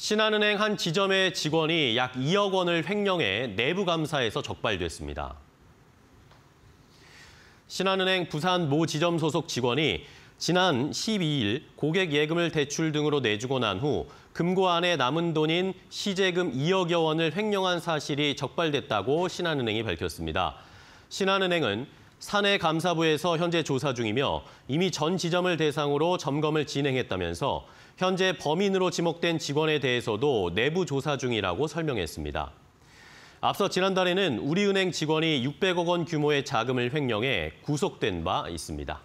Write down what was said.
신한은행 한 지점의 직원이 약 2억 원을 횡령해 내부 감사에서 적발됐습니다. 신한은행 부산 모 지점 소속 직원이 지난 12일 고객 예금을 대출 등으로 내주고 난 후 금고 안에 남은 돈인 시재금 2억여 원을 횡령한 사실이 적발됐다고 신한은행이 밝혔습니다. 신한은행은 산해 감사부에서 현재 조사 중이며 이미 전 지점을 대상으로 점검을 진행했다면서 현재 범인으로 지목된 직원에 대해서도 내부 조사 중이라고 설명했습니다. 앞서 지난달에는 우리은행 직원이 600억 원 규모의 자금을 횡령해 구속된 바 있습니다.